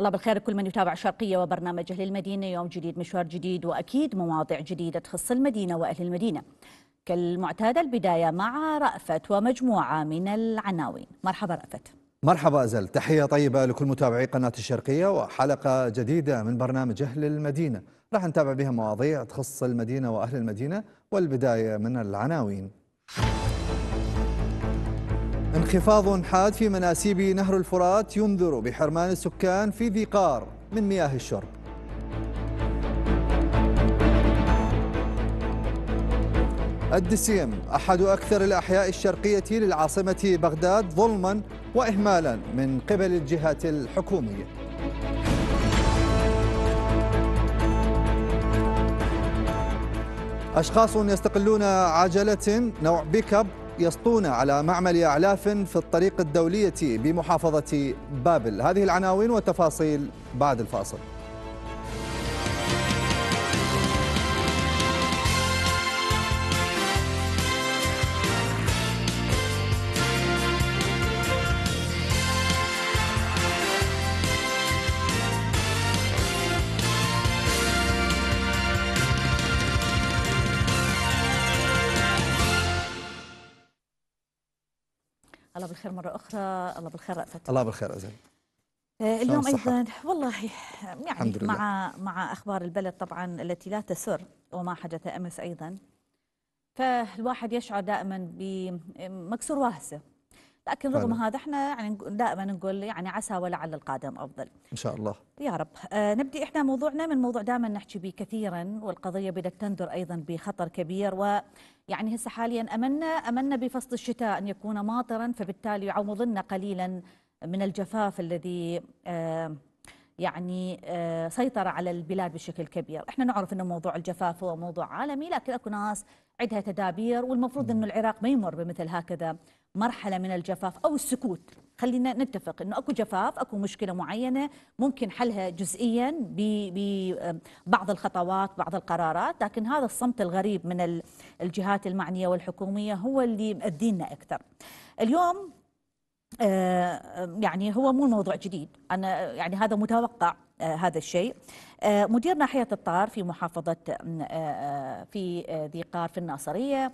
الله بالخير كل من يتابع شرقية وبرنامج أهل المدينة يوم جديد مشوار جديد وأكيد مواضيع جديدة تخص المدينة وأهل المدينة كالمعتاد البداية مع رأفت ومجموعة من العناوين مرحبا رأفت مرحبا أزل تحية طيبة لكل متابعي قناة الشرقية وحلقة جديدة من برنامج أهل المدينة راح نتابع بها مواضيع تخص المدينة وأهل المدينة والبداية من العناوين انخفاض حاد في مناسيب نهر الفرات ينذر بحرمان السكان في ذي قار من مياه الشرب الدسيم أحد أكثر الأحياء الشرقية للعاصمة بغداد ظلما وإهمالا من قبل الجهات الحكومية أشخاص يستقلون عجلة نوع بيك اب يسطون على معمل أعلاف في الطريق الدولية بمحافظة بابل هذه العناوين والتفاصيل بعد الفاصل بالخير مرة أخرى الله بالخير رأفت الله بالخير أزل آه، اليوم أيضا والله يعني مع مع أخبار البلد طبعا التي لا تسر وما حدث أمس أيضا فالواحد يشعر دائما بمكسور واهسه لكن رغم هذا احنا يعني دائما نقول يعني عسى ولعل القادم افضل ان شاء الله يا رب آه نبدي احنا موضوعنا من موضوع دائما نحكي به كثيرا والقضيه بدات تندر ايضا بخطر كبير ويعني هسه حاليا املنا املنا بفصل الشتاء ان يكون ماطرا فبالتالي يعوض لنا قليلا من الجفاف الذي آه يعني آه سيطر على البلاد بشكل كبير احنا نعرف ان موضوع الجفاف هو موضوع عالمي لكن اكو ناس عندها تدابير والمفروض انه العراق ما يمر بمثل هكذا مرحله من الجفاف او السكوت خلينا نتفق انه اكو جفاف اكو مشكله معينه ممكن حلها جزئيا ببعض الخطوات بعض القرارات لكن هذا الصمت الغريب من الجهات المعنيه والحكوميه هو اللي مأدينا اكثر اليوم آه، يعني هو مو موضوع جديد انا يعني هذا متوقع آه، هذا الشيء آه، مدير ناحية الطار في محافظة في ذي قار في الناصرية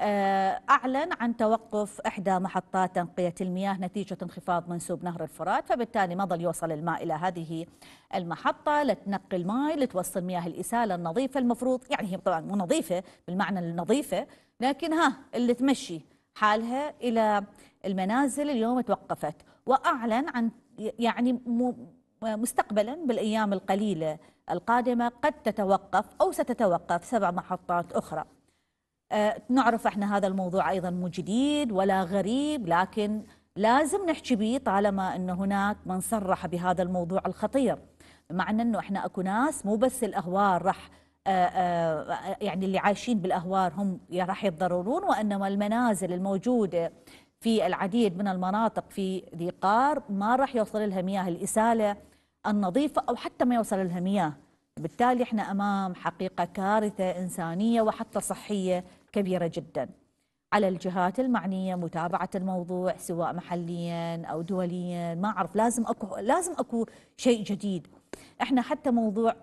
آه، أعلن عن توقف إحدى محطات تنقية المياه نتيجة انخفاض منسوب نهر الفرات فبالتالي ما ظل يوصل الماء إلى هذه المحطة لتنقي الماء لتوصل مياه الإسالة النظيفة المفروض يعني هي طبعا مو نظيفة بالمعنى النظيفة لكن ها اللي تمشي حالها إلى المنازل اليوم توقفت وأعلن عن يعني مستقبلا بالأيام القليلة القادمة قد تتوقف أو ستتوقف سبع محطات أخرى آه، نعرف احنا هذا الموضوع ايضا مو جديد ولا غريب لكن لازم نحكي به طالما ان هناك من صرح بهذا الموضوع الخطير بمعنى انه احنا اكو ناس مو بس الاهوار راح آه، آه، يعني اللي عايشين بالاهوار هم راح يتضررون وانما المنازل الموجوده في العديد من المناطق في ذي قار ما راح يوصل لها مياه الاساله النظيفه او حتى ما يوصل لها مياه بالتالي احنا امام حقيقه كارثه انسانيه وحتى صحيه كبيرة جدا على الجهات المعنية متابعة الموضوع سواء محليا أو دوليا ما أعرف لازم أكو لازم أكو شيء جديد احنا حتى موضوع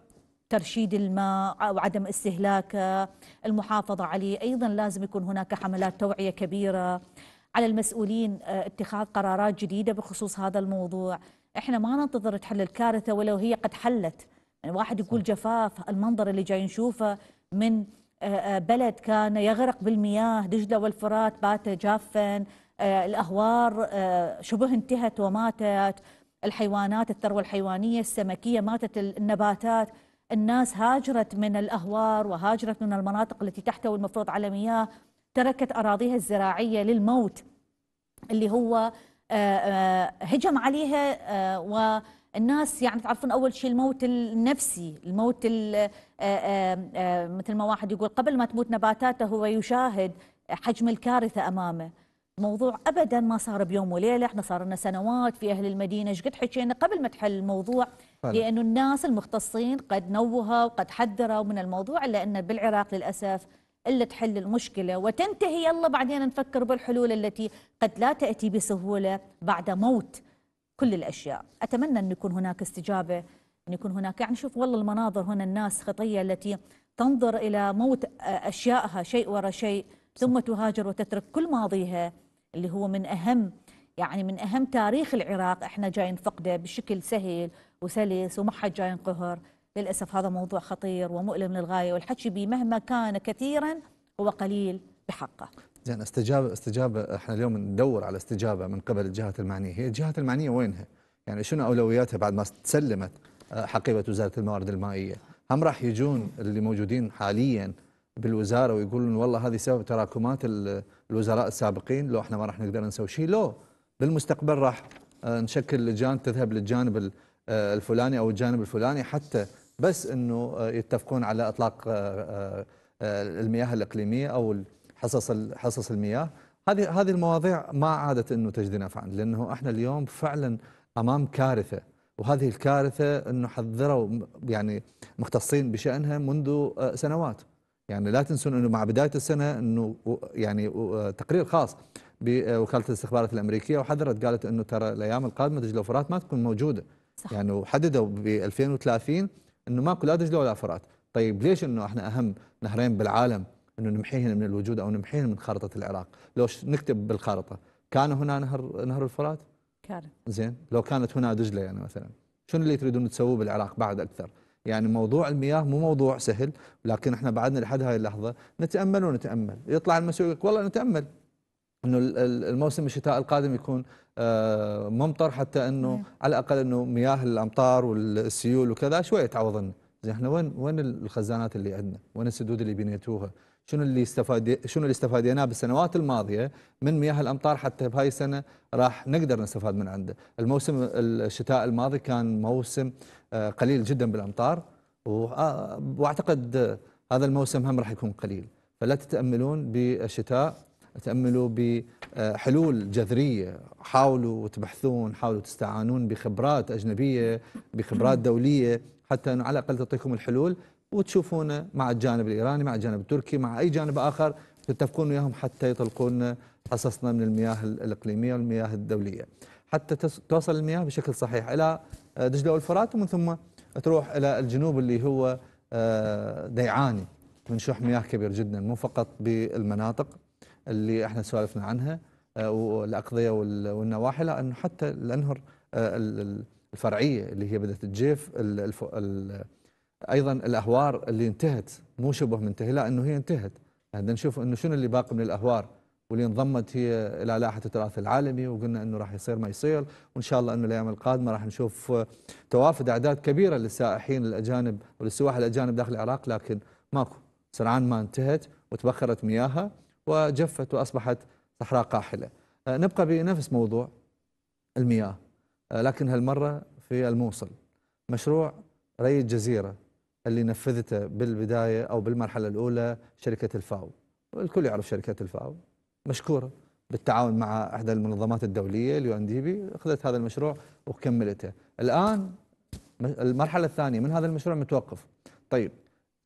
ترشيد الماء وعدم استهلاكه المحافظة عليه أيضا لازم يكون هناك حملات توعية كبيرة على المسؤولين آه، اتخاذ قرارات جديدة بخصوص هذا الموضوع احنا ما ننتظر تحل الكارثة ولو هي قد حلت يعني واحد يقول جفاف المنظر اللي جاي نشوفه من آه، آه، بلد كان يغرق بالمياه دجلة والفرات بات جافا آه، الأهوار شبه انتهت وماتت الحيوانات الثروة الحيوانية السمكية ماتت النباتات الناس هاجرت من الأهوار وهاجرت من المناطق التي تحتوي المفروض على مياه تركت أراضيها الزراعية للموت اللي هو هجم عليها والناس يعني تعرفون أول شيء الموت النفسي الموت آه، آه، آه، مثل ما واحد يقول قبل ما تموت نباتاته هو يشاهد حجم الكارثه امامه موضوع ابدا ما صار بيوم وليله احنا صار لنا سنوات في اهل المدينه ايش قد حكينا قبل ما تحل الموضوع لانه الناس المختصين قد نوهوا وقد حذروا من الموضوع الا ان بالعراق للاسف الا تحل المشكله وتنتهي يلا بعدين نفكر بالحلول التي قد لا تاتي بسهوله بعد موت كل الاشياء اتمنى ان يكون هناك استجابه أن يكون هناك يعني شوف والله المناظر هنا الناس خطية التي تنظر إلى موت أشيائها شيء ورا شيء ثم تهاجر وتترك كل ماضيها اللي هو من أهم يعني من أهم تاريخ العراق إحنا جاي نفقده بشكل سهل وسلس وما حد جاي ينقهر للأسف هذا موضوع خطير ومؤلم للغاية والحكي به مهما كان كثيرا هو قليل بحقه زين استجابه استجابه احنا اليوم ندور على استجابه من قبل الجهات المعنيه، هي الجهات المعنيه وينها؟ يعني شنو اولوياتها بعد ما سلمت حقيبه وزاره الموارد المائيه هم راح يجون اللي موجودين حاليا بالوزاره ويقولون والله هذه سبب تراكمات الوزراء السابقين لو احنا ما راح نقدر نسوي شيء لو بالمستقبل راح آه، نشكل لجان تذهب للجانب آه، الفلاني او الجانب الفلاني حتى بس انه آه، يتفقون على اطلاق المياه الاقليميه او حصص حصص المياه هذه هذه المواضيع ما عادت انه تجدي نفعا لانه احنا اليوم فعلا امام كارثه وهذه الكارثة أنه حذروا يعني مختصين بشأنها منذ آه، سنوات يعني لا تنسون أنه مع بداية السنة أنه يعني آه، تقرير خاص بوكالة آه، الاستخبارات الأمريكية وحذرت قالت أنه ترى الأيام القادمة دجلة وفرات ما تكون موجودة صح. يعني وحددوا ب 2030 أنه ماكو لا دجلة ولا فرات طيب ليش أنه إحنا أهم نهرين بالعالم أنه نمحيهن من الوجود أو نمحيهن من خارطة العراق لو نكتب بالخارطة كان هنا نهر نهر الفرات كارثه زين لو كانت هنا دجله يعني مثلا شنو اللي تريدون تسووه بالعراق بعد اكثر؟ يعني موضوع المياه مو موضوع سهل لكن احنا بعدنا لحد هاي اللحظه نتامل ونتامل يطلع المسؤول يقول والله نتامل انه الموسم الشتاء القادم يكون آه، ممطر حتى انه نعم. على الاقل انه مياه الامطار والسيول وكذا شويه تعوضنا زين احنا وين وين الخزانات اللي عندنا؟ وين السدود اللي بنيتوها؟ شنو اللي استفاد شنو اللي استفاديناه بالسنوات الماضيه من مياه الامطار حتى بهاي السنه راح نقدر نستفاد من عنده، الموسم الشتاء الماضي كان موسم آه، قليل جدا بالامطار آه، واعتقد هذا الموسم هم راح يكون قليل، فلا تتاملون بالشتاء تاملوا بحلول آه، جذريه، حاولوا تبحثون، حاولوا تستعانون بخبرات اجنبيه، بخبرات دوليه حتى انه على الاقل تعطيكم الحلول وتشوفونه مع الجانب الايراني مع الجانب التركي مع اي جانب اخر تتفقون وياهم حتى يطلقون حصصنا من المياه الاقليميه والمياه الدوليه حتى توصل المياه بشكل صحيح الى آه، دجله والفرات ومن ثم تروح الى الجنوب اللي هو آه، ديعاني من شح مياه كبير جدا مو فقط بالمناطق اللي احنا سولفنا عنها آه، والاقضيه والنواحي لانه حتى الانهر الفرعيه اللي هي بدات الجيف ايضا الاهوار اللي انتهت مو شبه منتهي لا انه هي انتهت يعني بدنا نشوف انه شنو اللي باقي من الاهوار واللي انضمت هي الى لائحه التراث العالمي وقلنا انه راح يصير ما يصير وان شاء الله انه الايام القادمه راح نشوف آه، توافد اعداد كبيره للسائحين الاجانب وللسواح الاجانب داخل العراق لكن ماكو سرعان ما انتهت وتبخرت مياهها وجفت واصبحت صحراء قاحله آه، نبقى بنفس موضوع المياه آه، لكن هالمره في الموصل مشروع ري الجزيره اللي نفذته بالبداية أو بالمرحلة الأولى شركة الفاو الكل يعرف شركة الفاو مشكورة بالتعاون مع إحدى المنظمات الدولية اليو ان دي بي أخذت هذا المشروع وكملته الآن المرحلة الثانية من هذا المشروع متوقف طيب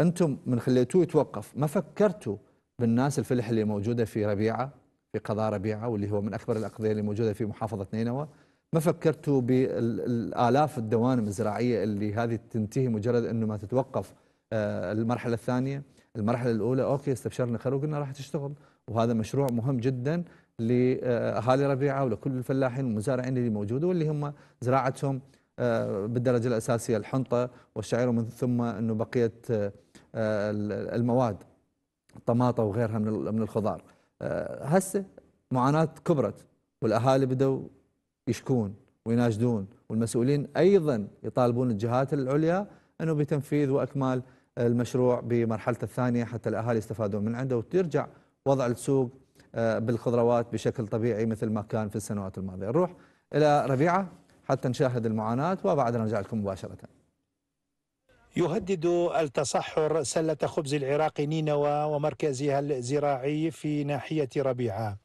أنتم من خليتوه يتوقف ما فكرتوا بالناس الفلح اللي موجودة في ربيعة في قضاء ربيعة واللي هو من أكبر الأقضية اللي موجودة في محافظة نينوى ما فكرتوا بالآلاف الدوانم الزراعية اللي هذه تنتهي مجرد أنه ما تتوقف آه، المرحلة الثانية المرحلة الأولى أوكي استبشرنا خير وقلنا راح تشتغل وهذا مشروع مهم جدا لأهالي آه، ربيعة ولكل الفلاحين والمزارعين اللي موجودة واللي هم زراعتهم آه، بالدرجة الأساسية الحنطة والشعير ومن ثم أنه بقية المواد الطماطة وغيرها من الخضار هسه معاناة كبرت والأهالي بدوا يشكون ويناشدون والمسؤولين ايضا يطالبون الجهات العليا انه بتنفيذ واكمال المشروع بمرحلته الثانيه حتى الاهالي يستفادون من عنده وترجع وضع السوق آه، بالخضروات بشكل طبيعي مثل ما كان في السنوات الماضيه. نروح الى ربيعه حتى نشاهد المعاناه وبعدها نرجع لكم مباشره. يهدد التصحر سلة خبز العراق نينوى ومركزها الزراعي في ناحية ربيعة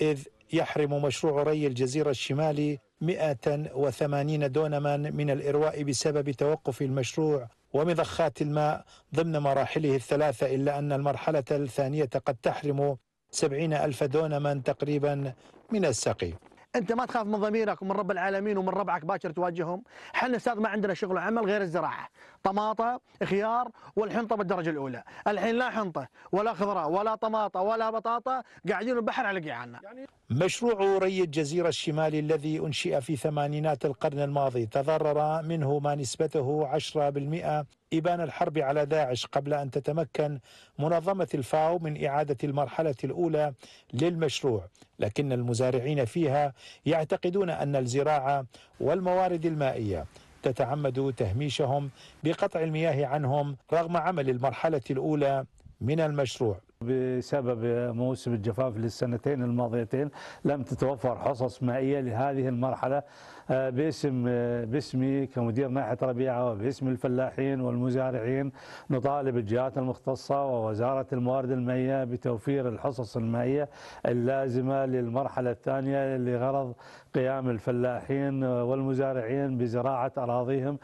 إذ يحرم مشروع ري الجزيرة الشمالي 180 دونما من الإرواء بسبب توقف المشروع ومضخات الماء ضمن مراحله الثلاثة إلا أن المرحلة الثانية قد تحرم 70 ألف دونما تقريبا من السقي انت ما تخاف من ضميرك ومن رب العالمين ومن ربعك باكر تواجههم احنا استاذ ما عندنا شغل وعمل غير الزراعه طماطه خيار والحنطه بالدرجه الاولى الحين لا حنطه ولا خضره ولا طماطه ولا بطاطا قاعدين البحر على جيعاننا يعني مشروع ري الجزيرة الشمالي الذي أنشئ في ثمانينات القرن الماضي تضرر منه ما نسبته 10% إبان الحرب على داعش قبل أن تتمكن منظمة الفاو من إعادة المرحلة الأولى للمشروع لكن المزارعين فيها يعتقدون أن الزراعة والموارد المائية تتعمد تهميشهم بقطع المياه عنهم رغم عمل المرحلة الأولى من المشروع بسبب موسم الجفاف للسنتين الماضيتين لم تتوفر حصص مائيه لهذه المرحله آه، باسم آه، باسمي كمدير ناحيه ربيعه وباسم الفلاحين والمزارعين نطالب الجهات المختصه ووزاره الموارد المائيه بتوفير الحصص المائيه اللازمه للمرحله الثانيه لغرض قيام الفلاحين والمزارعين بزراعه اراضيهم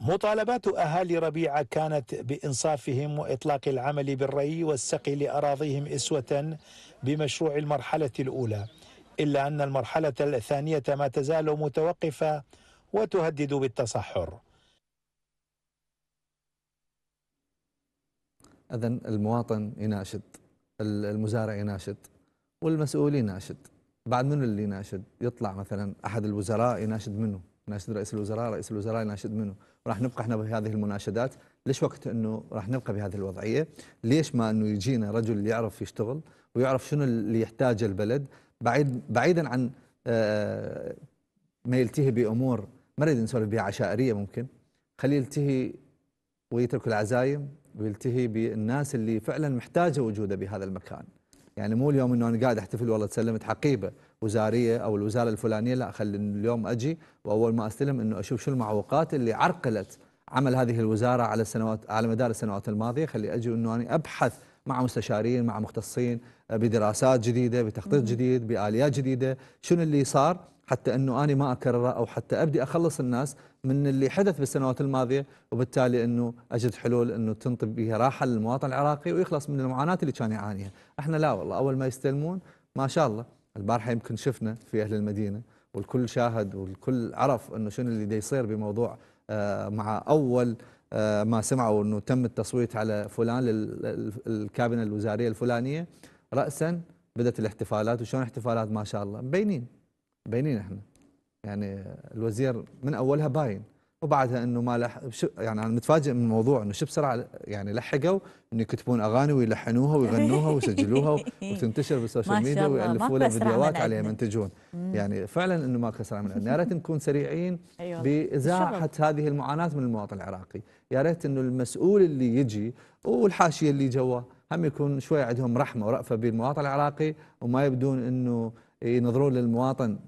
مطالبات أهالي ربيعة كانت بإنصافهم وإطلاق العمل بالري والسقي لأراضيهم إسوة بمشروع المرحلة الأولى إلا أن المرحلة الثانية ما تزال متوقفة وتهدد بالتصحر إذا المواطن يناشد المزارع يناشد والمسؤول يناشد بعد منو اللي يناشد يطلع مثلا أحد الوزراء يناشد منه يناشد رئيس الوزراء رئيس الوزراء يناشد منه راح نبقى احنا بهذه المناشدات ليش وقت انه راح نبقى بهذه الوضعيه ليش ما انه يجينا رجل يعرف يشتغل ويعرف شنو اللي يحتاجه البلد بعيد بعيدا عن آه، ما يلتهي بامور ما نريد نسولف بها عشائريه ممكن خليه يلتهي ويترك العزايم ويلتهي بالناس اللي فعلا محتاجه وجوده بهذا المكان يعني مو اليوم انه انا قاعد احتفل والله تسلمت حقيبه وزاريه او الوزاره الفلانيه لا خلي اليوم اجي واول ما استلم انه اشوف شو المعوقات اللي عرقلت عمل هذه الوزاره على السنوات على مدار السنوات الماضيه خلي اجي انه انا ابحث مع مستشارين مع مختصين بدراسات جديده بتخطيط جديد باليات جديده شنو اللي صار حتى انه انا ما اكرره او حتى ابدي اخلص الناس من اللي حدث بالسنوات الماضيه وبالتالي انه اجد حلول انه تنطب بها راحه للمواطن العراقي ويخلص من المعاناه اللي كان يعانيها، احنا لا والله اول ما يستلمون ما شاء الله البارحة يمكن شفنا في أهل المدينة والكل شاهد والكل عرف أنه شنو اللي يصير بموضوع آه، مع أول آه، ما سمعوا أنه تم التصويت على فلان للكابينة الوزارية الفلانية رأسا بدأت الاحتفالات وشلون احتفالات ما شاء الله بينين بينين احنا يعني الوزير من أولها باين وبعدها انه ما لح... يعني انا متفاجئ من الموضوع انه شو بسرعه يعني لحقوا انه يكتبون اغاني ويلحنوها ويغنوها ويسجلوها وتنتشر بالسوشيال ميديا ويالفوا لها فيديوهات عليها يمنتجون يعني فعلا انه ما كسر من عندنا يا ريت نكون سريعين أيوة. بازاحه هذه المعاناه من المواطن العراقي يا ريت انه المسؤول اللي يجي والحاشيه اللي جوا هم يكون شوي عندهم رحمه ورأفه بالمواطن العراقي وما يبدون انه ينظرون للمواطن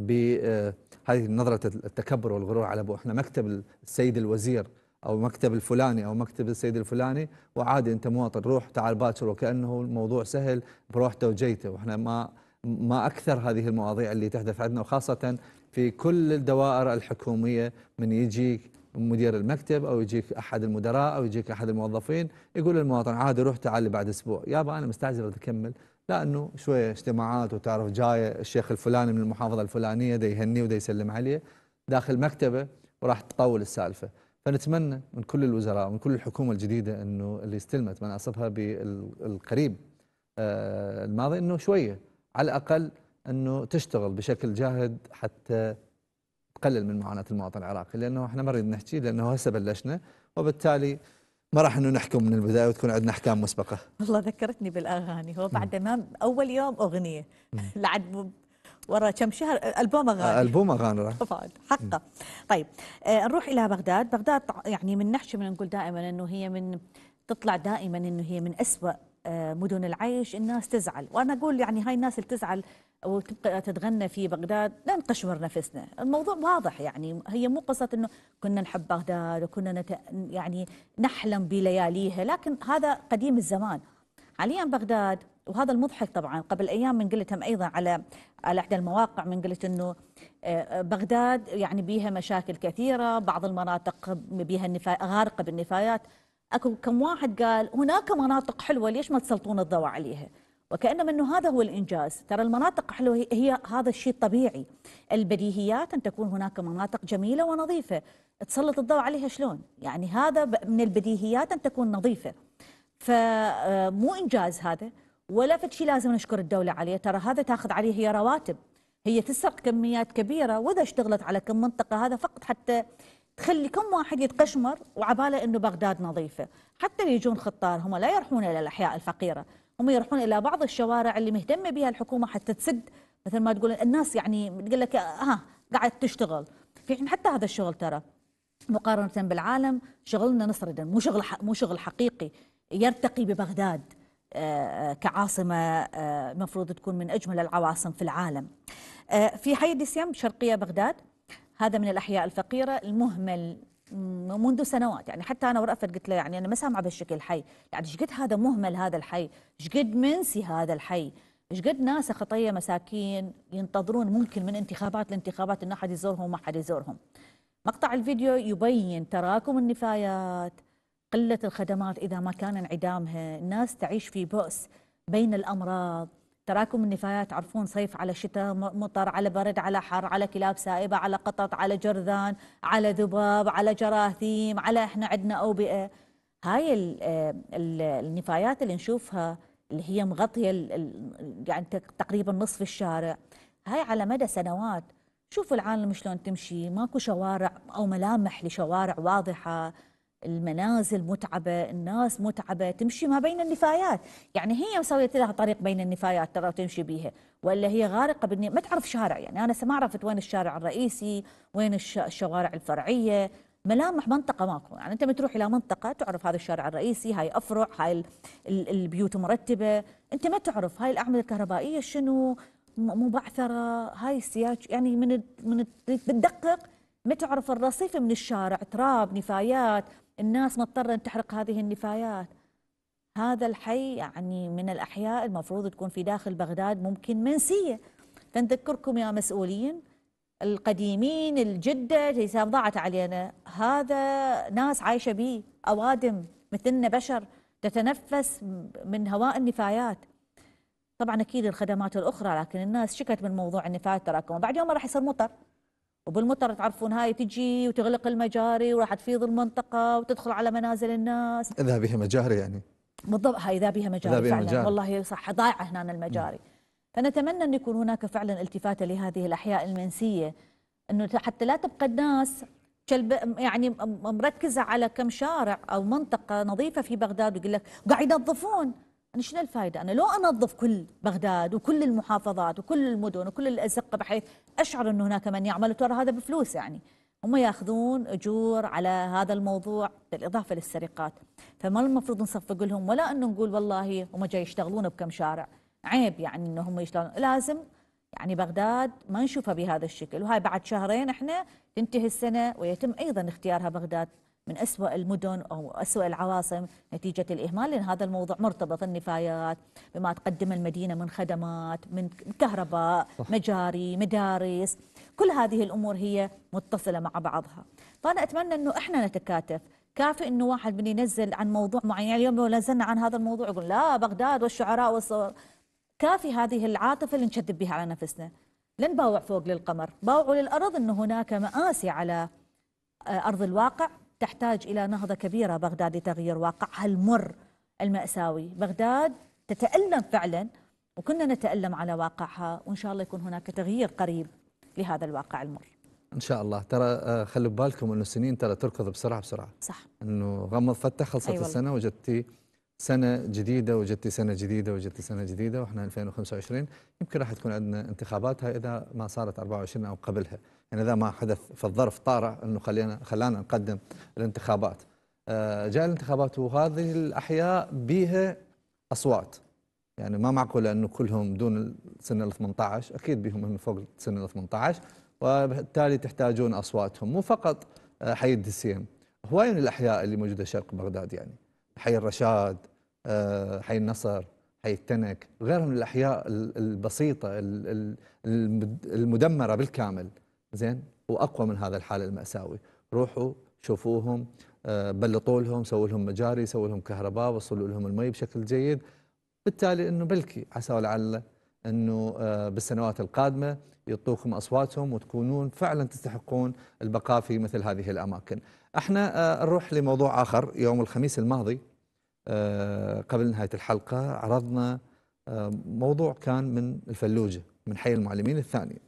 ب آه، هذه نظرة التكبر والغرور على أبوه إحنا مكتب السيد الوزير أو مكتب الفلاني أو مكتب السيد الفلاني وعادي أنت مواطن روح تعال باكر وكأنه الموضوع سهل بروحته وجيته وإحنا ما ما أكثر هذه المواضيع اللي تحدث عندنا وخاصة في كل الدوائر الحكومية من يجيك مدير المكتب او يجيك احد المدراء او يجيك احد الموظفين يقول للمواطن عادي روح تعال بعد اسبوع يابا انا مستعجل اكمل لا انه شويه اجتماعات وتعرف جايه الشيخ الفلاني من المحافظه الفلانيه ده يهني وده يسلم عليه داخل مكتبه وراح تطول السالفه فنتمنى من كل الوزراء ومن كل الحكومه الجديده انه اللي استلمت مناصبها بالقريب آه الماضي انه شويه على الاقل انه تشتغل بشكل جاهد حتى تقلل من معاناه المواطن العراقي لانه احنا ما نريد نحكي لانه هسه بلشنا وبالتالي ما راح انه نحكم من البدايه وتكون عندنا احكام مسبقه والله ذكرتني بالاغاني هو بعد ما اول يوم اغنيه لعد ورا كم شهر البوم اغاني آه، البوم اغاني طبعا حقه طيب آه نروح الى بغداد بغداد يعني من نحكي من نقول دائما انه هي من تطلع دائما انه هي من اسوأ آه، مدن العيش الناس تزعل وانا اقول يعني هاي الناس اللي تزعل وتبقى تتغنى في بغداد لا نقشمر نفسنا الموضوع واضح يعني هي مو قصة أنه كنا نحب بغداد وكنا نت... يعني نحلم بلياليها لكن هذا قديم الزمان حاليا بغداد وهذا المضحك طبعا قبل ايام من قلتهم ايضا على على احدى المواقع من قلت انه آه، بغداد يعني بيها مشاكل كثيره بعض المناطق بيها النفا... غارقه بالنفايات اكو كم واحد قال هناك مناطق حلوه ليش ما تسلطون الضوء عليها وكأنما أنه هذا هو الإنجاز ترى المناطق حلوة هي هذا الشيء الطبيعي البديهيات أن تكون هناك مناطق جميلة ونظيفة تسلط الضوء عليها شلون يعني هذا من البديهيات أن تكون نظيفة فمو آه، إنجاز هذا ولا فد شيء لازم نشكر الدولة عليه ترى هذا تاخذ عليه هي رواتب هي تسرق كميات كبيرة وإذا اشتغلت على كم منطقة هذا فقط حتى تخلي كم واحد يتقشمر وعباله انه بغداد نظيفه، حتى اللي يجون خطار هم لا يروحون الى الاحياء الفقيره، هم يروحون الى بعض الشوارع اللي مهتمه بها الحكومه حتى تسد مثل ما تقول الناس يعني تقول لك آه، ها قاعد تشتغل في حين حتى هذا الشغل ترى مقارنه بالعالم شغلنا نصردا مو شغل مو شغل حقيقي يرتقي ببغداد آه، آه، كعاصمه مفروض تكون من اجمل العواصم في العالم في حي دسيم شرقيه بغداد هذا من الاحياء الفقيره المهمل منذ سنوات يعني حتى انا ورأفت قلت له يعني انا ما سامعه بهالشكل الحي يعني ايش قد هذا مهمل هذا الحي ايش قد منسي هذا الحي ايش قد ناس خطيه مساكين ينتظرون ممكن من انتخابات لانتخابات ان احد يزورهم وما حد يزورهم مقطع الفيديو يبين تراكم النفايات قله الخدمات اذا ما كان انعدامها الناس تعيش في بؤس بين الامراض تراكم النفايات تعرفون صيف على شتاء مطر على برد على حر على كلاب سائبة على قطط على جرذان على ذباب على جراثيم على احنا عندنا أوبئة هاي آه، النفايات اللي نشوفها اللي هي مغطية يعني تقريبا نصف الشارع هاي على مدى سنوات شوفوا العالم شلون تمشي ماكو شوارع أو ملامح لشوارع واضحة المنازل متعبة الناس متعبة تمشي ما بين النفايات يعني هي مسوية لها طريق بين النفايات ترى وتمشي بيها ولا هي غارقة بالني ما تعرف شارع يعني أنا ما عرفت وين الشارع الرئيسي وين الش... الشوارع الفرعية ملامح منطقة ماكو يعني أنت بتروح إلى منطقة تعرف هذا الشارع الرئيسي هاي أفرع هاي ال... البيوت مرتبة أنت ما تعرف هاي الأعمدة الكهربائية شنو مبعثرة هاي السياج يعني من من بتدقق ما تعرف الرصيف من الشارع تراب نفايات الناس مضطرة أن تحرق هذه النفايات هذا الحي يعني من الأحياء المفروض تكون في داخل بغداد ممكن منسية فنذكركم يا مسؤولين القديمين الجدة اللي ضاعت علينا هذا ناس عايشة به أوادم مثلنا بشر تتنفس من هواء النفايات طبعا أكيد الخدمات الأخرى لكن الناس شكت من موضوع النفايات تراكم بعد يوم راح يصير مطر وبالمطر تعرفون هاي تجي وتغلق المجاري وراح تفيض المنطقه وتدخل على منازل الناس اذا بها مجاري يعني بالضبط هاي اذا بها مجاري إذا بها فعلا مجاري. والله صح ضايعه هنا المجاري م. فنتمنى ان يكون هناك فعلا التفاته لهذه الاحياء المنسيه انه حتى لا تبقى الناس يعني مركزه على كم شارع او منطقه نظيفه في بغداد ويقول لك قاعد ينظفون أنا شنو الفائدة؟ أنا لو أنظف كل بغداد وكل المحافظات وكل المدن وكل الأزقة بحيث أشعر أن هناك من يعمل ترى هذا بفلوس يعني هم ياخذون اجور على هذا الموضوع بالاضافه للسرقات فما المفروض نصفق لهم ولا انه نقول والله هم جاي يشتغلون بكم شارع عيب يعني انه هم يشتغلون لازم يعني بغداد ما نشوفها بهذا الشكل وهاي بعد شهرين احنا تنتهي السنه ويتم ايضا اختيارها بغداد من أسوأ المدن أو أسوأ العواصم نتيجة الإهمال لأن هذا الموضوع مرتبط النفايات بما تقدم المدينة من خدمات من كهرباء صح. مجاري مدارس كل هذه الأمور هي متصلة مع بعضها فأنا أتمنى أنه إحنا نتكاتف كافي انه واحد من ينزل عن موضوع معين يعني اليوم لو نزلنا عن هذا الموضوع يقول لا بغداد والشعراء والصور كافي هذه العاطفه اللي نشدد بها على نفسنا لن باوع فوق للقمر باوعوا للارض انه هناك مآسي على آه، ارض الواقع تحتاج إلى نهضة كبيرة بغداد لتغيير واقعها المر المأساوي بغداد تتألم فعلا وكنا نتألم على واقعها وإن شاء الله يكون هناك تغيير قريب لهذا الواقع المر ان شاء الله ترى آه، خلوا بالكم انه السنين ترى تركض بسرعه بسرعه صح انه غمض فتح خلصت أيوة السنه وجدتي سنه جديده وجدتي سنه جديده وجدتي سنه جديده واحنا 2025 يمكن راح تكون عندنا انتخابات اذا ما صارت 24 او قبلها يعني هذا ما حدث فالظرف طارئ انه خلينا خلانا نقدم الانتخابات آه، جاء الانتخابات وهذه الاحياء بها اصوات يعني ما معقول انه كلهم دون سن ال 18 اكيد بهم من فوق سن ال 18 وبالتالي تحتاجون اصواتهم مو فقط آه، حي الدسيم هواي من الاحياء اللي موجوده شرق بغداد يعني حي الرشاد آه، حي النصر حي التنك غيرها من الاحياء البسيطه المدمره بالكامل زين واقوى من هذا الحال الماساوي روحوا شوفوهم آه، بلطوا لهم سووا لهم مجاري سووا لهم كهرباء وصلوا لهم المي بشكل جيد بالتالي انه بلكي عسى ولعل انه آه، بالسنوات القادمه يعطوكم اصواتهم وتكونون فعلا تستحقون البقاء في مثل هذه الاماكن. احنا آه، نروح لموضوع اخر يوم الخميس الماضي قبل نهايه الحلقه عرضنا موضوع كان من الفلوجه من حي المعلمين الثاني.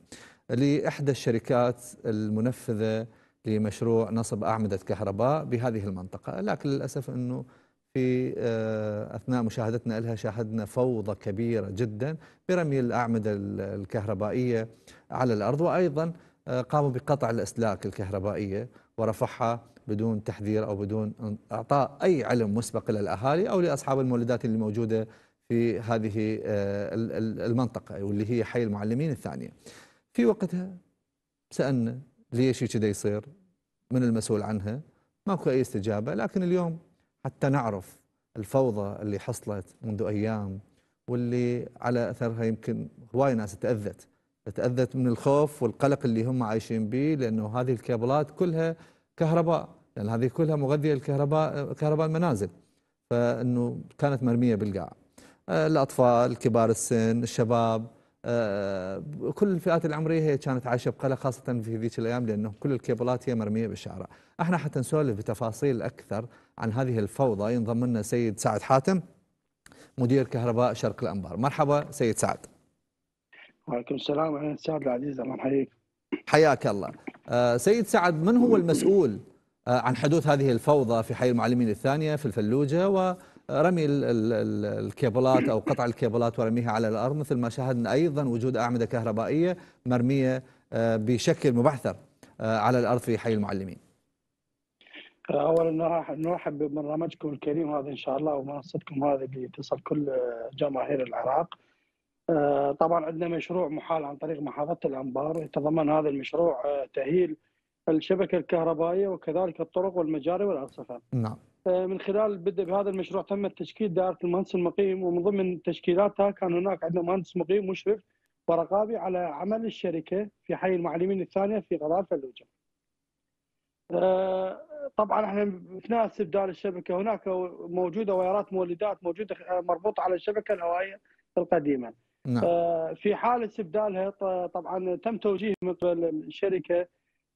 لإحدى الشركات المنفذة لمشروع نصب أعمدة كهرباء بهذه المنطقة لكن للأسف أنه في آه، أثناء مشاهدتنا لها شاهدنا فوضى كبيرة جدا برمي الأعمدة الكهربائية على الأرض وأيضا آه، قاموا بقطع الأسلاك الكهربائية ورفعها بدون تحذير أو بدون إعطاء أي علم مسبق للأهالي أو لأصحاب المولدات اللي موجودة في هذه آه، المنطقة واللي هي حي المعلمين الثانية في وقتها سألنا ليش كذا يصير من المسؤول عنها ماكو أي استجابة لكن اليوم حتى نعرف الفوضى اللي حصلت منذ أيام واللي على أثرها يمكن هواي ناس تأذت تأذت من الخوف والقلق اللي هم عايشين به لأنه هذه الكابلات كلها كهرباء لأن هذه كلها مغذية للكهرباء كهرباء المنازل فأنه كانت مرمية بالقاع آه، الأطفال كبار السن الشباب آه، كل الفئات العمريه هي كانت عايشه بقلق خاصه في ذيك الايام لانه كل الكيبلات هي مرميه بالشارع. احنا حتى نسولف بتفاصيل اكثر عن هذه الفوضى ينضم لنا سيد سعد حاتم مدير كهرباء شرق الانبار. مرحبا سيد سعد. وعليكم السلام وعليكم سعد العزيز الله يحييك. حياك الله. آه، سيد سعد من هو المسؤول آه، عن حدوث هذه الفوضى في حي المعلمين الثانيه في الفلوجه و رمي الكيبلات أو قطع الكيبلات ورميها على الأرض مثل ما شاهدنا أيضا وجود أعمدة كهربائية مرمية آه، بشكل مبعثر آه، على الأرض في حي المعلمين آه، اولا نرحب ببرنامجكم الكريم هذا ان شاء الله ومنصتكم هذه اللي تصل كل جماهير العراق. طبعا عندنا مشروع محال عن طريق محافظه الانبار يتضمن هذا المشروع تاهيل الشبكه الكهربائيه وكذلك الطرق والمجاري والارصفه. نعم. من خلال البدء بهذا المشروع تم تشكيل دائره المهندس المقيم ومن ضمن تشكيلاتها كان هناك عندنا مهندس مقيم مشرف ورقابي على عمل الشركه في حي المعلمين الثانيه في قضاء فلوجه. آه، طبعا احنا اثناء استبدال الشبكه هناك موجوده ويارات مولدات موجوده آه، مربوطه على الشبكه الهوائيه القديمه. نعم. آه، في حال استبدالها طبعا تم توجيه من قبل الشركه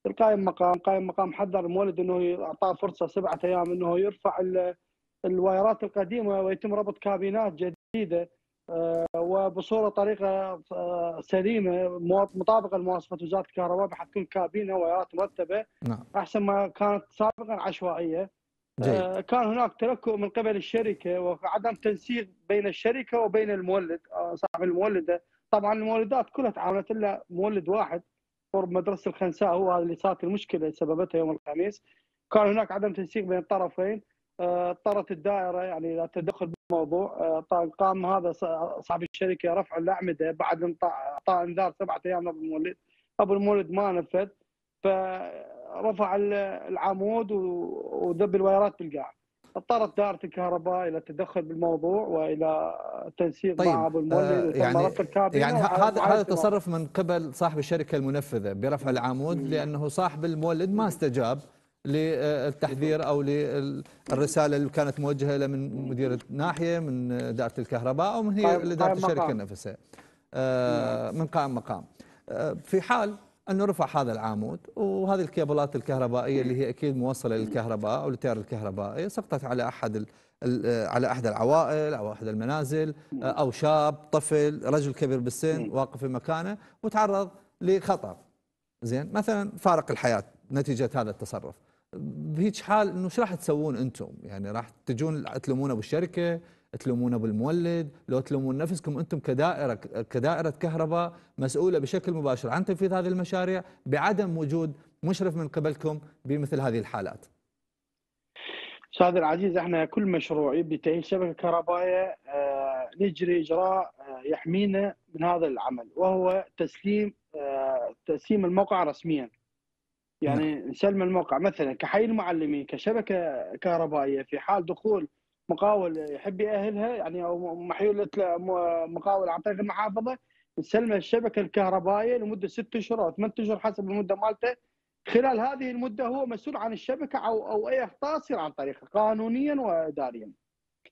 القائم مقام قائم مقام حذر المولد انه اعطاه فرصه سبعه ايام انه يرفع الوايرات القديمه ويتم ربط كابينات جديده آه، وبصوره طريقه آه، سليمه مطابقه لمواصفات وزاره الكهرباء بحتكون كابينه وايرات مرتبه نعم. احسن ما كانت سابقا عشوائيه جيد. آه، كان هناك تلكؤ من قبل الشركه وعدم تنسيق بين الشركه وبين المولد صاحب المولده طبعا المولدات كلها تعاملت الا مولد واحد قرب مدرسه الخنساء هو هذا اللي صارت المشكله اللي سببتها يوم الخميس كان هناك عدم تنسيق بين الطرفين اضطرت آه، الدائره يعني الى التدخل بالموضوع آه، قام هذا صاحب الشركه رفع الاعمده بعد اعطاء انذار سبعه ايام ابو المولد ابو المولد ما نفذ فرفع العمود وذب الوايرات بالقاع اضطرت دائره الكهرباء الى التدخل بالموضوع والى تنسيق طيب مع ابو المولد آه يعني يعني هذا هذا تصرف من قبل صاحب الشركه المنفذه برفع العمود لانه صاحب المولد ما استجاب للتحذير او للرساله اللي كانت موجهه له من مدير ناحيه من دائره الكهرباء او من هي اداره لاداره الشركه نفسها آه من قائم مقام آه في حال أن نرفع هذا العمود وهذه الكابلات الكهربائية اللي هي أكيد موصلة للكهرباء أو لتيار الكهربائي سقطت على أحد على أحد العوائل أو أحد المنازل أو شاب طفل رجل كبير بالسن واقف في مكانه وتعرض لخطر زين مثلا فارق الحياة نتيجة هذا التصرف بهيج حال انه شو راح تسوون انتم؟ يعني راح تجون ابو بالشركه تلومون ابو المولد لو تلومون نفسكم انتم كدائره كدائره كهرباء مسؤوله بشكل مباشر عن تنفيذ هذه المشاريع بعدم وجود مشرف من قبلكم بمثل هذه الحالات. استاذ العزيز احنا كل مشروع يبدي تاهيل شبكه كهربائيه آه، نجري اجراء آه، يحمينا من هذا العمل وهو تسليم آه، تسليم الموقع رسميا. يعني نعم. نسلم الموقع مثلا كحي المعلمين كشبكه كهربائيه في حال دخول مقاول يحب ياهلها يعني او محيول مقاول عن طريق المحافظه نسلمه الشبكه الكهربائيه لمده ست اشهر او ثمان اشهر حسب المده مالته خلال هذه المده هو مسؤول عن الشبكه او او اي اخطاء تصير عن طريقه قانونيا واداريا.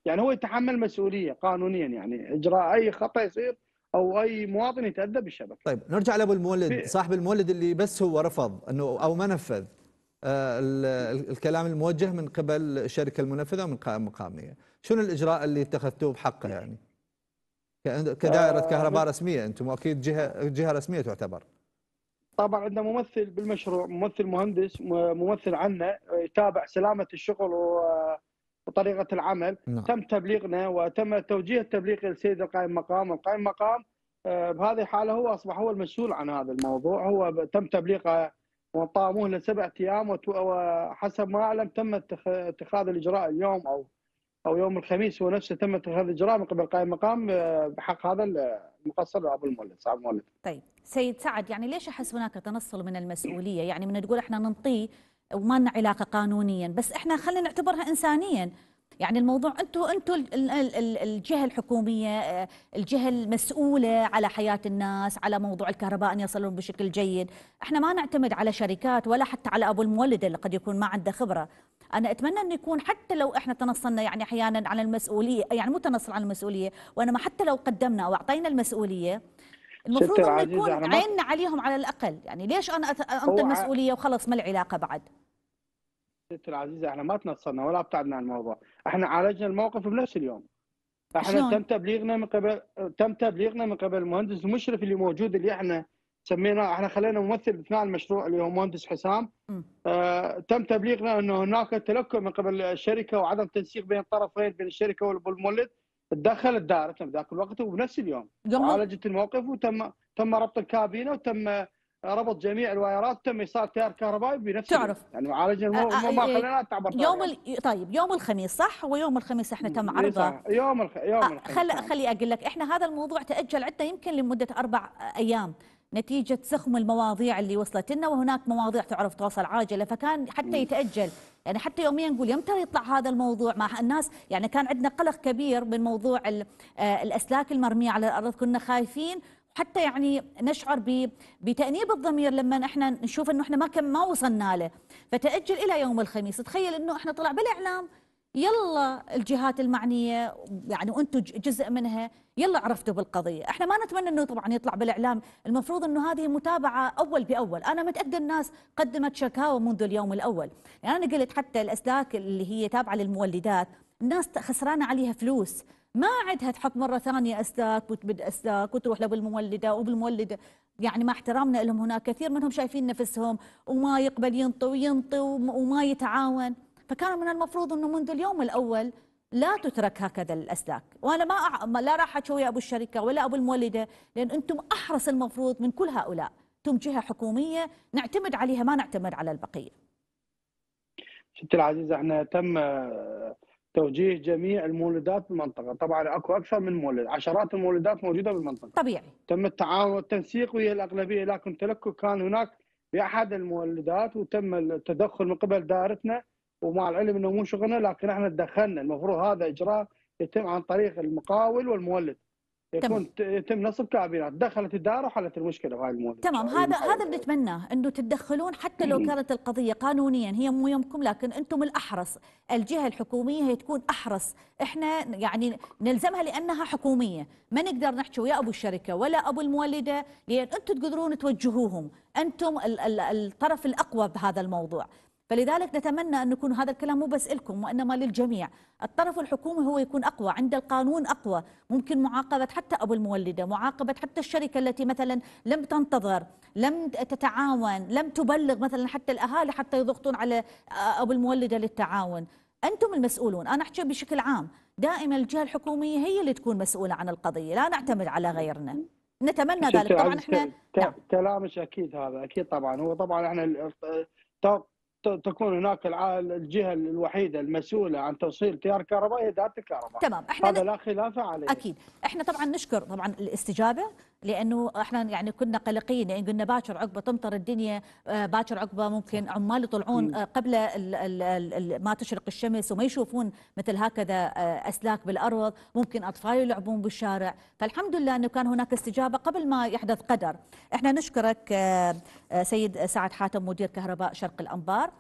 يعني هو يتحمل مسؤوليه قانونيا يعني اجراء اي خطا يصير او اي مواطن يتاذى بالشبكه. طيب نرجع لابو المولد صاحب المولد اللي بس هو رفض انه او ما نفذ الكلام الموجه من قبل الشركه المنفذه ومن قائمه مقاميه شنو الاجراء اللي اتخذتوه بحقه يعني كدائره آه، كهرباء رسميه انتم اكيد جهه جهه رسميه تعتبر طبعا عندنا ممثل بالمشروع ممثل مهندس ممثل عنا يتابع سلامه الشغل وطريقه العمل نعم. تم تبليغنا وتم توجيه التبليغ للسيد القائم مقام القائم مقام آه، بهذه الحاله هو اصبح هو المسؤول عن هذا الموضوع هو تم تبليغه وأعطاه لسبع أيام وحسب ما أعلم تم اتخاذ الإجراء اليوم أو أو يوم الخميس هو نفسه تم اتخاذ الإجراء من قبل قائم مقام آه، بحق هذا المقصر أبو المولد صاحب المولد طيب سيد سعد يعني ليش أحس هناك تنصل من المسؤولية يعني من تقول إحنا ننطيه وما لنا علاقة قانونيا بس إحنا خلينا نعتبرها إنسانيا يعني الموضوع انتم انتم الجهه الحكوميه الجهه المسؤوله على حياه الناس على موضوع الكهرباء ان يصلون بشكل جيد احنا ما نعتمد على شركات ولا حتى على ابو المولد اللي قد يكون ما عنده خبره انا اتمنى انه يكون حتى لو احنا تنصلنا يعني احيانا على المسؤوليه يعني مو تنصل على المسؤوليه وانما حتى لو قدمنا او اعطينا المسؤوليه المفروض انه يكون عيننا عليهم على الاقل يعني ليش انا انطي المسؤوليه وخلص ما العلاقه بعد ست العزيزه احنا ما تنصرنا ولا ابتعدنا عن الموضوع، احنا عالجنا الموقف بنفس اليوم. احنا تم تبليغنا من قبل تم تبليغنا من قبل المهندس المشرف اللي موجود اللي احنا سميناه احنا خلينا ممثل اثناء المشروع اللي هو مهندس حسام آه تم تبليغنا انه هناك تلكم من قبل الشركه وعدم تنسيق بين الطرفين بين الشركه والمولد تدخلت دائرتنا بذاك الوقت وبنفس اليوم عالجت الموقف وتم تم ربط الكابينه وتم ربط جميع الوايرات تم ايصال تيار كهربائي بنفس تعرف يعني معالج ما ما تعبر يوم ال... طيب يوم الخميس صح ويوم الخميس احنا تم عرضه يوم الخ... يوم آه، الخميس خل... نعم. خلي اقول لك احنا هذا الموضوع تاجل عندنا يمكن لمده اربع ايام نتيجة سخم المواضيع اللي وصلت لنا وهناك مواضيع تعرف توصل عاجلة فكان حتى يتأجل يعني حتى يوميا نقول يمتى يطلع هذا الموضوع مع الناس يعني كان عندنا قلق كبير من موضوع آه، الأسلاك المرمية على الأرض كنا خايفين حتى يعني نشعر بتأنيب الضمير لما احنا نشوف انه احنا ما كم ما وصلنا له فتأجل الى يوم الخميس تخيل انه احنا طلع بالاعلام يلا الجهات المعنيه يعني وانتم جزء منها يلا عرفتوا بالقضيه، احنا ما نتمنى انه طبعا يطلع بالاعلام، المفروض انه هذه متابعه اول باول، انا متاكده الناس قدمت شكاوى منذ اليوم الاول، يعني انا قلت حتى الاسلاك اللي هي تابعه للمولدات الناس خسرانه عليها فلوس ما عدها تحط مره ثانيه اسلاك وتبد اسلاك وتروح لبالمولده وبالمولده يعني مع احترامنا لهم هناك كثير منهم شايفين نفسهم وما يقبل ينطي وينطي وما يتعاون فكان من المفروض انه منذ اليوم الاول لا تترك هكذا الاسلاك وانا ما أع... لا راح اشوي ابو الشركه ولا ابو المولده لان انتم احرص المفروض من كل هؤلاء انتم جهه حكوميه نعتمد عليها ما نعتمد على البقيه ستي العزيزه احنا تم توجيه جميع المولدات بالمنطقه، طبعا اكو اكثر من مولد، عشرات المولدات موجوده بالمنطقه. طبيعي. تم التعاون والتنسيق ويا الاغلبيه لكن تلكك كان هناك باحد المولدات وتم التدخل من قبل دائرتنا ومع العلم انه مو شغلنا لكن احنا تدخلنا، المفروض هذا اجراء يتم عن طريق المقاول والمولد. يكون يتم نصب كابينات دخلت الدائره وحلت المشكله وهاي الموضوع تمام هذا هذا اللي نتمناه انه تتدخلون حتى لو كانت القضيه قانونيا هي مو يمكم لكن انتم الاحرص الجهه الحكوميه هي تكون احرص احنا يعني نلزمها لانها حكوميه ما نقدر نحكي ويا ابو الشركه ولا ابو المولده لان انتم تقدرون توجهوهم انتم الطرف الاقوى بهذا الموضوع فلذلك نتمنى أن يكون هذا الكلام مو بس لكم وإنما للجميع الطرف الحكومي هو يكون أقوى عند القانون أقوى ممكن معاقبة حتى أبو المولدة معاقبة حتى الشركة التي مثلا لم تنتظر لم تتعاون لم تبلغ مثلا حتى الأهالي حتى يضغطون على أبو المولدة للتعاون أنتم المسؤولون أنا أحكي بشكل عام دائما الجهة الحكومية هي اللي تكون مسؤولة عن القضية لا نعتمد على غيرنا نتمنى ذلك طبعا احنا نعم. كلامك اكيد هذا اكيد طبعا هو طبعا احنا تكون هناك الجهه الوحيده المسؤوله عن توصيل تيار كهربائي هي اداره الكهرباء تمام احنا هذا لا خلاف عليه اكيد احنا طبعا نشكر طبعا الاستجابه لانه احنا يعني كنا قلقين يعني قلنا باكر عقبه تمطر الدنيا آه، باكر عقبه ممكن عمال يطلعون آه، قبل ما تشرق الشمس وما يشوفون مثل هكذا آه، اسلاك بالارض ممكن اطفال يلعبون بالشارع فالحمد لله انه كان هناك استجابه قبل ما يحدث قدر احنا نشكرك سيد سعد حاتم مدير كهرباء شرق الانبار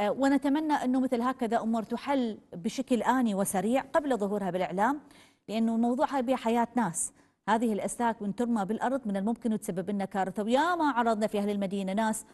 ونتمنى انه مثل هكذا امور تحل بشكل اني وسريع قبل ظهورها بالاعلام لانه الموضوع هذا حياه ناس هذه الأسلاك من ترمى بالأرض من الممكن تسبب لنا كارثة وياما طيب عرضنا في أهل المدينة ناس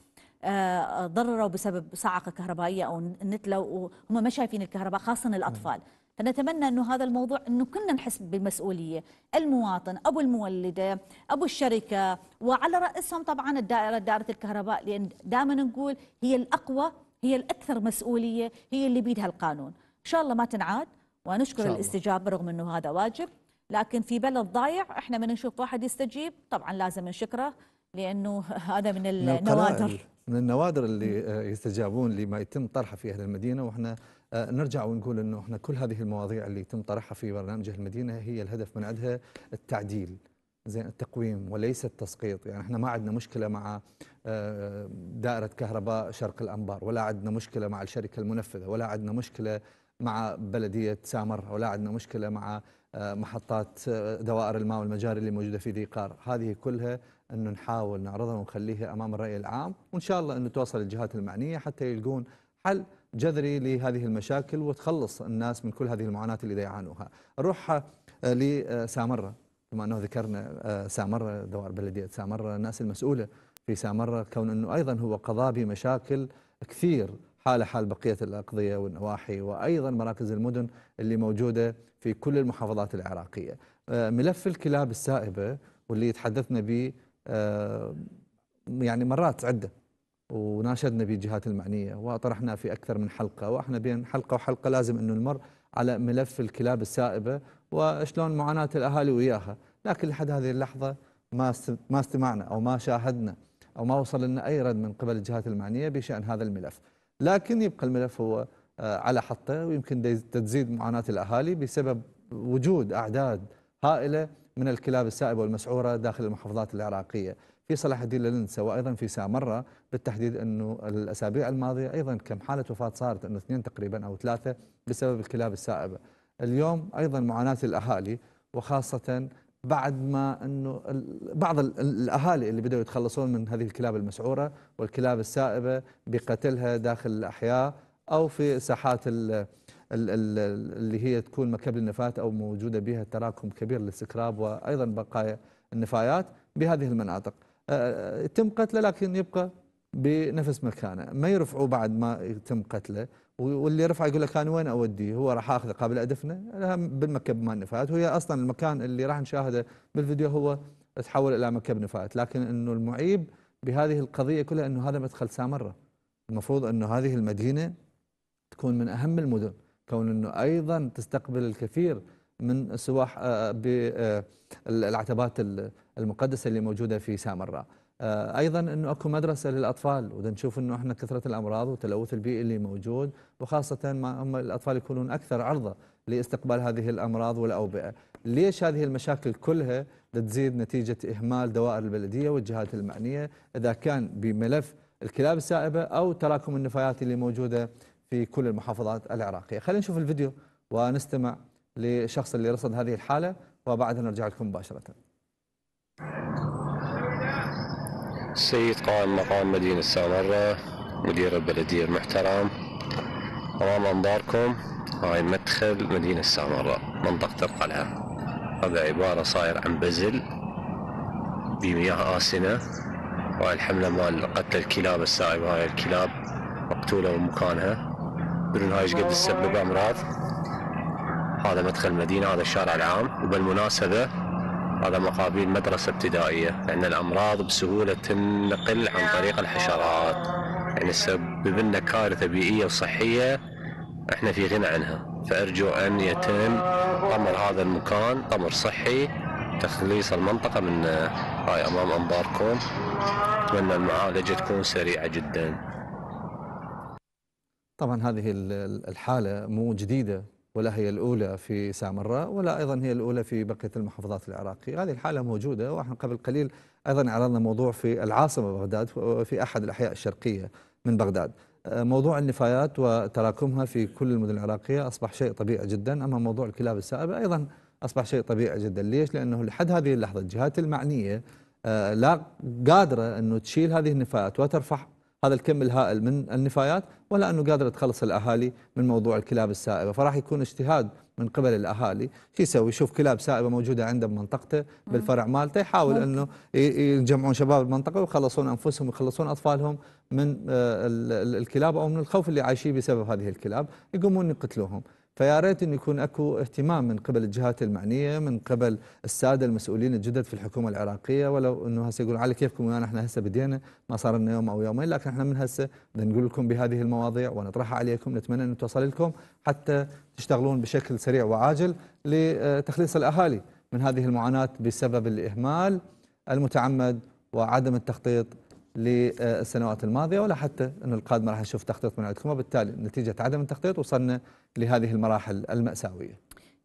آه، ضرروا بسبب صعقة كهربائية أو نتلو وهم ما شايفين الكهرباء خاصة الأطفال نعم. فنتمنى أنه هذا الموضوع أنه كلنا نحس بالمسؤولية المواطن أبو المولدة أبو الشركة وعلى رأسهم طبعا الدائرة دائرة الكهرباء لأن دائما نقول هي الأقوى هي الأكثر مسؤولية هي اللي بيدها القانون إن شاء الله ما تنعاد ونشكر الاستجابة رغم أنه هذا واجب لكن في بلد ضايع احنا من نشوف واحد يستجيب طبعا لازم نشكره لانه هذا من النوادر من النوادر اللي آه، يستجابون لما يتم طرحه في اهل المدينه واحنا آه، نرجع ونقول انه احنا كل هذه المواضيع اللي يتم طرحها في برنامج اهل المدينه هي الهدف من عندها التعديل زين التقويم وليس التسقيط يعني احنا ما عندنا مشكله مع آه، دائره كهرباء شرق الانبار ولا عندنا مشكله مع الشركه المنفذه ولا عندنا مشكله مع بلديه سامر ولا عندنا مشكله مع محطات دوائر الماء والمجاري اللي موجوده في ذي قار هذه كلها انه نحاول نعرضها ونخليها امام الراي العام وان شاء الله انه توصل الجهات المعنيه حتى يلقون حل جذري لهذه المشاكل وتخلص الناس من كل هذه المعاناه اللي يعانوها. نروح آه، لسامره بما انه ذكرنا آه، سامره دوائر بلديه سامره الناس المسؤوله في سامره كون انه ايضا هو قضاء بمشاكل كثير حاله حال بقيه الاقضيه والنواحي وايضا مراكز المدن اللي موجوده في كل المحافظات العراقية آه، ملف الكلاب السائبة واللي تحدثنا به آه، يعني مرات عدة وناشدنا به الجهات المعنية وطرحنا في أكثر من حلقة وإحنا بين حلقة وحلقة لازم أنه نمر على ملف الكلاب السائبة وشلون معاناة الأهالي وياها لكن لحد هذه اللحظة ما ما استمعنا أو ما شاهدنا أو ما وصل لنا أي رد من قبل الجهات المعنية بشأن هذا الملف لكن يبقى الملف هو آه، على حطه ويمكن تزيد معاناه الاهالي بسبب وجود اعداد هائله من الكلاب السائبه والمسعوره داخل المحافظات العراقيه في صلاح الدين للنسا وايضا في سامره بالتحديد انه الاسابيع الماضيه ايضا كم حاله وفاه صارت انه اثنين تقريبا او ثلاثه بسبب الكلاب السائبه. اليوم ايضا معاناه الاهالي وخاصه بعد ما انه بعض الاهالي اللي بداوا يتخلصون من هذه الكلاب المسعوره والكلاب السائبه بقتلها داخل الاحياء أو في ساحات اللي هي تكون مكب للنفايات أو موجودة بها تراكم كبير للسكراب وأيضا بقايا النفايات بهذه المناطق أه، أه، يتم قتله لكن يبقى بنفس مكانه ما يرفعوه بعد ما يتم قتله واللي رفعه يقول لك انا وين اوديه هو راح اخذه قبل ادفنه بالمكب مال النفايات وهي اصلا المكان اللي راح نشاهده بالفيديو هو تحول الى مكب نفايات لكن انه المعيب بهذه القضيه كلها انه هذا مدخل سامره المفروض انه هذه المدينه تكون من أهم المدن كون أنه أيضا تستقبل الكثير من سواح آه، بالعتبات آه، المقدسة اللي موجودة في سامراء آه، ايضا انه اكو مدرسه للاطفال وده نشوف انه احنا كثره الامراض والتلوث البيئي اللي موجود وخاصه ما هم الاطفال يكونون اكثر عرضه لاستقبال هذه الامراض والاوبئه، ليش هذه المشاكل كلها تزيد نتيجه اهمال دوائر البلديه والجهات المعنيه اذا كان بملف الكلاب السائبه او تراكم النفايات اللي موجوده في كل المحافظات العراقية خلينا نشوف الفيديو ونستمع للشخص اللي رصد هذه الحالة وبعدها نرجع لكم مباشرة السيد قائم مقام مدينة سامرة مدير البلدية المحترم أمام أنظاركم هاي مدخل مدينة سامرة منطقة القلعة هذا عبارة صاير عن بزل بمياه آسنة وهي الحملة مال قتل الكلاب السائب هاي الكلاب مقتولة بمكانها بيقولوا هاي ايش قد تسبب امراض هذا مدخل مدينه هذا الشارع العام وبالمناسبه هذا مقابل مدرسه ابتدائيه لان الامراض بسهوله تنقل عن طريق الحشرات يعني تسبب لنا كارثه بيئيه وصحيه احنا في غنى عنها فارجو ان يتم طمر هذا المكان طمر صحي تخليص المنطقه من هاي امام انظاركم اتمنى المعالجه تكون سريعه جدا طبعا هذه الحالة مو جديدة ولا هي الأولى في سامراء ولا أيضا هي الأولى في بقية المحافظات العراقية هذه الحالة موجودة ونحن قبل قليل أيضا عرضنا موضوع في العاصمة بغداد في أحد الأحياء الشرقية من بغداد آه، موضوع النفايات وتراكمها في كل المدن العراقية أصبح شيء طبيعي جدا أما موضوع الكلاب السائبة أيضا أصبح شيء طبيعي جدا ليش؟ لأنه لحد هذه اللحظة الجهات المعنية آه، لا قادرة أنه تشيل هذه النفايات وترفع هذا الكم الهائل من النفايات ولا أنه قادرة تخلص الأهالي من موضوع الكلاب السائبة فراح يكون اجتهاد من قبل الاهالي شو يسوي يشوف كلاب سائبه موجوده عنده بمنطقته بالفرع مالته يحاول انه يجمعون شباب المنطقه ويخلصون انفسهم ويخلصون اطفالهم من آه، الكلاب او من الخوف اللي عايشين بسبب هذه الكلاب يقومون يقتلوهم فيا ريت انه يكون اكو اهتمام من قبل الجهات المعنيه من قبل الساده المسؤولين الجدد في الحكومه العراقيه ولو انه هسه يقولون على كيفكم ويانا احنا هسه بدينا ما صار لنا يوم او يومين لكن احنا من هسه بدنا نقول لكم بهذه المواضيع ونطرحها عليكم نتمنى ان توصل لكم حتى تشتغلون بشكل سريع وعاجل لتخليص الاهالي من هذه المعاناه بسبب الاهمال المتعمد وعدم التخطيط للسنوات الماضيه ولا حتى ان القادمه راح نشوف تخطيط من عندكم وبالتالي نتيجه عدم التخطيط وصلنا لهذه المراحل الماساويه.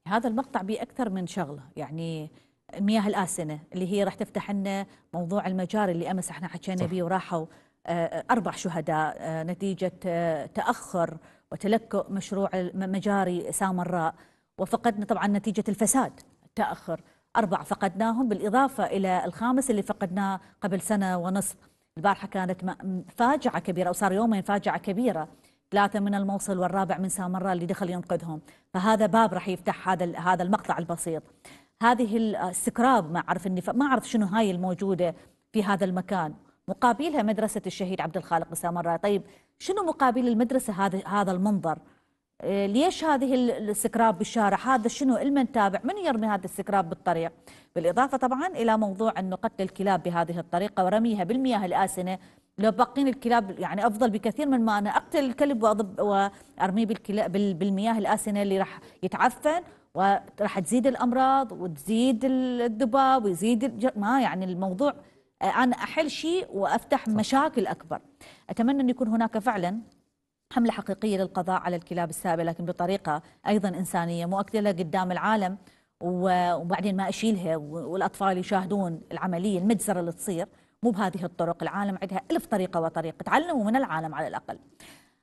هذا المقطع به اكثر من شغله يعني مياه الاسنه اللي هي راح تفتح لنا موضوع المجاري اللي امس احنا حكينا به وراحوا آه، اربع شهداء آه، نتيجه آه، تاخر وتلكؤ مشروع مجاري سامراء وفقدنا طبعا نتيجه الفساد التاخر اربع فقدناهم بالاضافه الى الخامس اللي فقدناه قبل سنه ونصف البارحة كانت فاجعة كبيرة وصار يومين فاجعة كبيرة ثلاثة من الموصل والرابع من سامراء اللي دخل ينقذهم فهذا باب راح يفتح هذا هذا المقطع البسيط هذه السكراب ما أعرف النفاق ما أعرف شنو هاي الموجودة في هذا المكان مقابلها مدرسة الشهيد عبد الخالق بسامراء طيب شنو مقابل المدرسة هذا هذا المنظر ليش هذه السكراب بالشارع هذا شنو المن تابع من يرمي هذا السكراب بالطريق بالإضافة طبعا إلى موضوع أنه قتل الكلاب بهذه الطريقة ورميها بالمياه الآسنة لو بقين الكلاب يعني أفضل بكثير من ما أنا أقتل الكلب وأضب وأرميه بالمياه الآسنة اللي راح يتعفن وراح تزيد الأمراض وتزيد الذباب ويزيد ما يعني الموضوع أنا أحل شيء وأفتح صح. مشاكل أكبر أتمنى أن يكون هناك فعلا حملة حقيقية للقضاء على الكلاب السائبة لكن بطريقة أيضا إنسانية مؤكدة قدام العالم وبعدين ما أشيلها والأطفال يشاهدون العملية المجزرة اللي تصير مو بهذه الطرق العالم عندها ألف طريقة وطريقة تعلموا من العالم على الأقل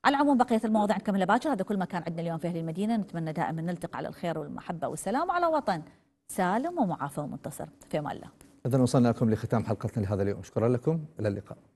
على العموم بقية المواضيع نكملها باكر هذا كل ما كان عندنا اليوم في أهل المدينة نتمنى دائما نلتقي على الخير والمحبة والسلام على وطن سالم ومعافى ومنتصر في أمان الله إذا وصلنا لكم لختام حلقتنا لهذا اليوم شكرا لكم إلى اللقاء